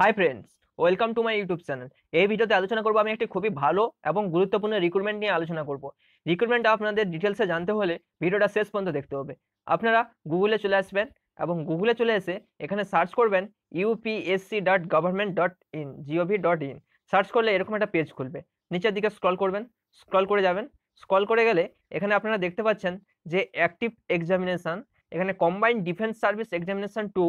high friends welcome to my YouTube channel এই ভিডিওতে আলোচনা করবো আমি একটি খুবই ভালো এবং গুরুত্বপূর্ণ রিক্রুটমেন্ট নিয়ে আলোচনা করব রিক্রুটমেন্ট আপনাদের ডিটেলসে জানতে হলে ভিডিওটা শেষ পর্যন্ত দেখতে হবে আপনারা গুগলে চলে আসবেন এবং গুগলে চলে এসে এখানে সার্চ করবেন UPSC dot government dot in G O V dot in search করলে এরকম একটা পেজ খুলবে নিচের দিকে স্ক্রল করবেন স্ক্রল করে যাবেন স্ক্রল করে গেলে এখানে আপনারা দেখতে পাচ্ছেন যে অ্যাক্টিভ এক্সামিনেশান এখানে combined defence service examination two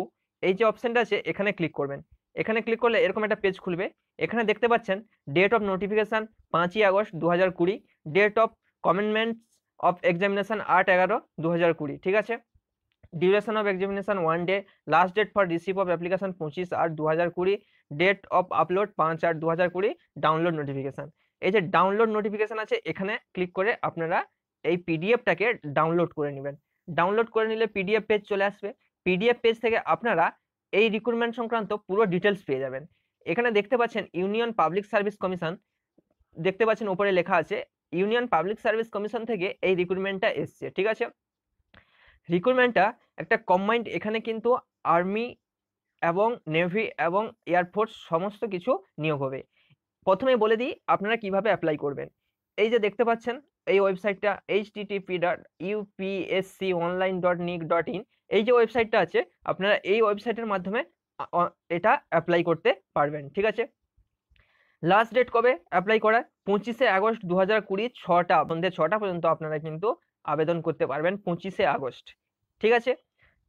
এই যে অপশানটা আছে এখানে ক্লিক করবেন এখানে ক্লিক করলে এরকম একটা পেজ খুলবে এখানে দেখতে পাচ্ছেন ডেট অফ নোটিফিকেশান পাঁচই আগস্ট দু হাজার কুড়ি date of commencements of examination আট এগারো দু হাজার কুড়ি ঠিক আছে duration of examination one day last date for receive of application পঁচিশ আট দু হাজার কুড়ি ডেট অফ আপলোড পাঁচ আট দু হাজার কুড়ি ডাউনলোড নোটিফিকেশান এই যে ডাউনলোড নোটিফিকেশান আছে এখানে ক্লিক করে আপনারা এই পিডিএফটাকে ডাউনলোড করে নেবেন ডাউনলোড করে নিলে পিডিএফ পেজ চলে আসবে পিডিএফ পেজ থেকে আপনারা এই রিক্রুটমেন্ট সংক্রান্ত পুরো ডিটেলস পেয়ে যাবেন এখানে দেখতে পাচ্ছেন ইউনিয়ন পাবলিক সার্ভিস কমিশন দেখতে পাচ্ছেন উপরে লেখা আছে ইউনিয়ন পাবলিক সার্ভিস কমিশন থেকে এই রিক্রুটমেন্টটা এসছে ঠিক আছে রিক্রুটমেন্টটা একটা কম্বাইন্ড এখানে কিন্তু আর্মি এবং নেভি এবং এয়ারফোর্স সমস্ত কিছু নিয়োগ হবে প্রথমে বলে দিই আপনারা কিভাবে অ্যাপ্লাই করবেন এই যে দেখতে পাচ্ছেন এই ওয়েবসাইটটা H T T P dot UPSC online dot NIC dot in এই যে ওয়েবসাইটটা আছে আপনারা এই ওয়েবসাইটের মাধ্যমে এটা অ্যাপ্লাই করতে পারবেন ঠিক আছে লাস্ট ডেট কবে অ্যাপ্লাই করার পঁচিশে আগস্ট দু হাজার কুড়ি ছটা সন্ধ্যে ছটা পর্যন্ত আপনারা কিন্তু আবেদন করতে পারবেন পঁচিশে আগস্ট ঠিক আছে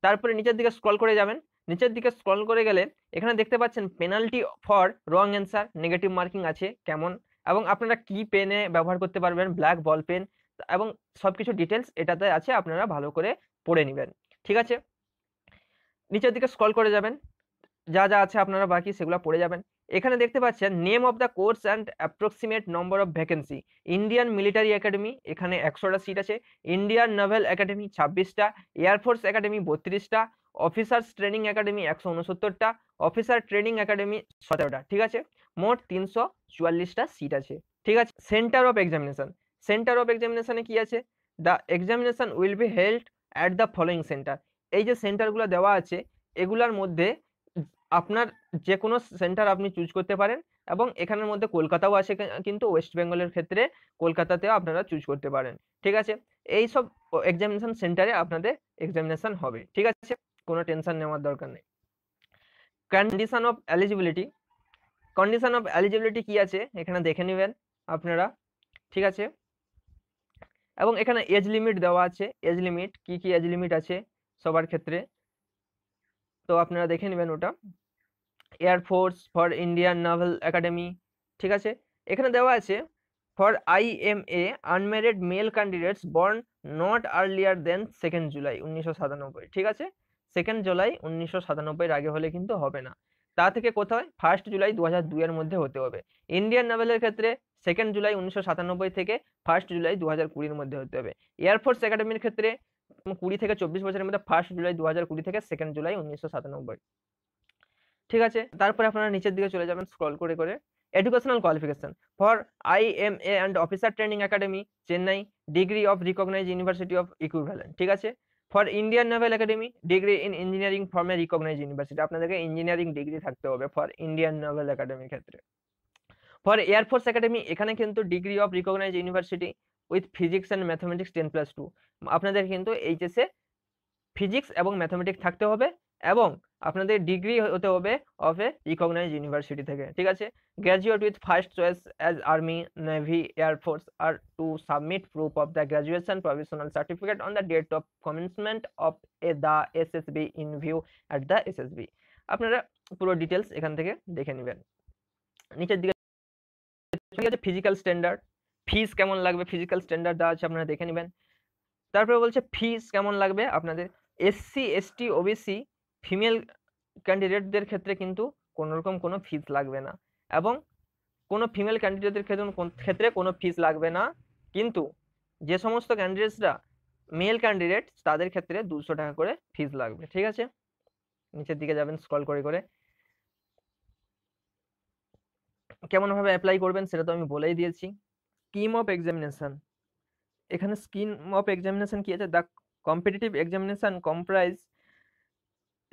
তারপরে নিচের দিকে স্ক্রল করে যাবেন নিচের দিকে স্ক্রল করে গেলে এখানে দেখতে পাচ্ছেন penalty for wrong answer negative marking আছে কেমন এবং আপনারা কি পেনে ব্যবহার করতে পারবেন ব্ল্যাক বল পেন এবং সব কিছু ডিটেলস এটাতে আছে আপনারা ভালো করে পড়ে নেবেন ঠিক আছে নিচের দিকে স্কল করে যাবেন যা যা আছে আপনারা বাকি সেগুলো পড়ে যাবেন এখানে দেখতে পাচ্ছেন name of the course and approximate number of vacancy Indian military academy এখানে একশোটা সিট আছে ইন্ডিয়ান নাভেল একাডেমি ছাব্বিশটা এয়ারফোর্স একাডেমি বত্রিশটা অফিসার্স ট্রেনিং একাডেমি একশো উনসত্তরটা অফিসার ট্রেনিং একাডেমি সতেরোটা ঠিক আছে মোট তিনশো চুয়াল্লিশটা সিট আছে ঠিক আছে centre of examination centre of এক্সামিনেশানে কি আছে the examination will be held at the following centre এই যে সেন্টারগুলো দেওয়া আছে এগুলার মধ্যে আপনার যে কোনো সেন্টার আপনি চুজ করতে পারেন এবং এখানের মধ্যে কলকাতাও আছে কিন্তু ওয়েস্ট বেঙ্গলের ক্ষেত্রে কলকাতাতেও আপনারা চুজ করতে পারেন ঠিক আছে এই সব এক্সামিনেশন সেন্টারে আপনাদের এক্সামিনেশান হবে ঠিক আছে কোনো টেনশন নেওয়ার দরকার নেই condition of eligibility condition of eligibility কী আছে এখানে দেখে নেবেন আপনারা ঠিক আছে এবং এখানে এজ লিমিট দেওয়া আছে এজ লিমিট কি কি এজ লিমিট আছে সবার ক্ষেত্রে তো আপনারা দেখে নেবেন ওটা air force for Indian naval academy ঠিক আছে এখানে দেওয়া আছে for I M A unmarried male candidates born not earlier than second July উনিশশো সাতানব্বই ঠিক আছে সেকেন্ড জুলাই উনিশশো সাতানব্বইয়ের আগে হলে কিন্তু হবে না তা থেকে কোথায় ফার্স্ট জুলাই দু হাজার দুইয়ের মধ্যে হতে হবে ইন্ডিয়ান নাভেলের ক্ষেত্রে সেকেন্ড জুলাই উনিশশো থেকে ফার্স্ট জুলাই দু হাজার কুড়ির মধ্যে হতে হবে এয়ারফোর্স একাডেমির ক্ষেত্রে কুড়ি থেকে চব্বিশ বছরের মধ্যে ফার্স্ট জুলাই দু কুড়ি থেকে সেকেন্ড জুলাই উনিশশো সাতানব্বই ঠিক আছে তারপরে আপনারা নিচের দিকে চলে যাবেন স্ক্রল করে করে educational qualification for I M A and officer training academy Chennai degree of recognise university of equivalent ঠিক আছে for Indian naval academy degree in engineering ফর্মে রিকগনাইজ ইউনিভার্সিটি আপনাদেরকে ইঞ্জিনিয়ারিং ডিগ্রি থাকতে হবে ফর ইন্ডিয়ান নেভেল একাডেমির ক্ষেত্রে ফর এয়ারফোর্স একাডেমি এখানে কিন্তু degree of recognise university with physics and mathematics ten plus two আপনাদের কিন্তু এইচএসে ফিজিক্স এবং ম্যাথামেটিক্স থাকতে হবে এবং আপনাদের ডিগ্রি হতে হবে অফ এ রিকগনাইজ ইউনিভার্সিটি থেকে ঠিক আছে graduate with first choice as army navy air force are to submit proof of the graduation provisional certificate on the date of commencement of a the S S B ইন ভিউ at the S S B আপনারা পুরো details এখান থেকে দেখে নেবেন নিচের দিকে ঠিক আছে ফিজিক্যাল স্ট্যান্ডার্ড ফিস কেমন লাগবে ফিজিক্যাল স্ট্যান্ডার্ড দেওয়া আছে আপনারা দেখে নেবেন তারপরে বলছে ফিস কেমন লাগবে আপনাদের এসসি এসটি ওবিসি ফিমেল ক্যান্ডিডেটদের ক্ষেত্রে কিন্তু কোনোরকম কোনো ফিস লাগবে না এবং কোনো ফিমেল ক্যান্ডিডেটদের ক্ষেত্রে ক্ষেত্রে কোনো ফিস লাগবে না কিন্তু যে সমস্ত ক্যান্ডিডেটসরা মেল ক্যান্ডিডেট তাদের ক্ষেত্রে দুশো টাকা করে ফিস লাগবে ঠিক আছে নিচের দিকে যাবেন স্কল করে করে কেমনভাবে অ্যাপ্লাই করবেন সেটা তো আমি বলেই দিয়েছি স্কিম অফ এক্সামিনেশান এখানে স্কিম অফ এক্সামিনেশান কী আছে the competitive examination comprise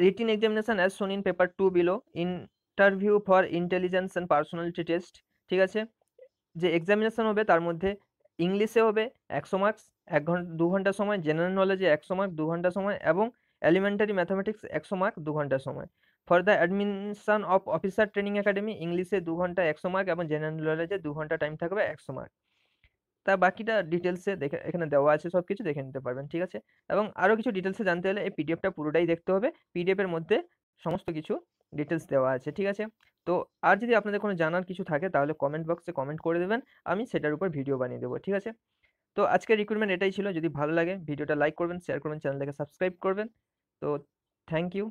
written examination as shown in paper two below interview for intelligence and personality test ঠিক আছে যে এক্সামিনেশান হবে তার মধ্যে ইংলিশে হবে একশো মার্কস এক ঘন্টা দু ঘন্টা সময় জেনারেল নলেজে একশো মার্ক দু ঘন্টা সময় এবং এলিমেন্টারি ম্যাথামেটিক্স একশো মার্ক দু ঘন্টা সময় for the admission of officer training academy ইংলিশে দু ঘন্টা একশো মার্ক এবং জেনারেল নলেজে দু ঘন্টা টাইম থাকবে একশো মার্ক তা বাকিটা ডিটেলসে দেখে এখানে দেওয়া আছে সব কিছু দেখে নিতে পারবেন ঠিক আছে এবং আরও কিছু ডিটেলসে জানতে হলে এই পিডিএফটা পুরোটাই দেখতে হবে পিডিএফের মধ্যে সমস্ত কিছু ডিটেলস দেওয়া আছে ঠিক আছে তো আর যদি আপনাদের কোনো জানার কিছু থাকে তাহলে কমেন্ট বক্সে কমেন্ট করে দেবেন আমি সেটার উপর ভিডিও বানিয়ে দেবো ঠিক আছে তো আজকের রিক্রুটমেন্ট এটাই ছিল যদি ভালো লাগে ভিডিওটা লাইক করবেন শেয়ার করবেন চ্যানেলটাকে সাবস্ক্রাইব করবেন তো থ্যাংক ইউ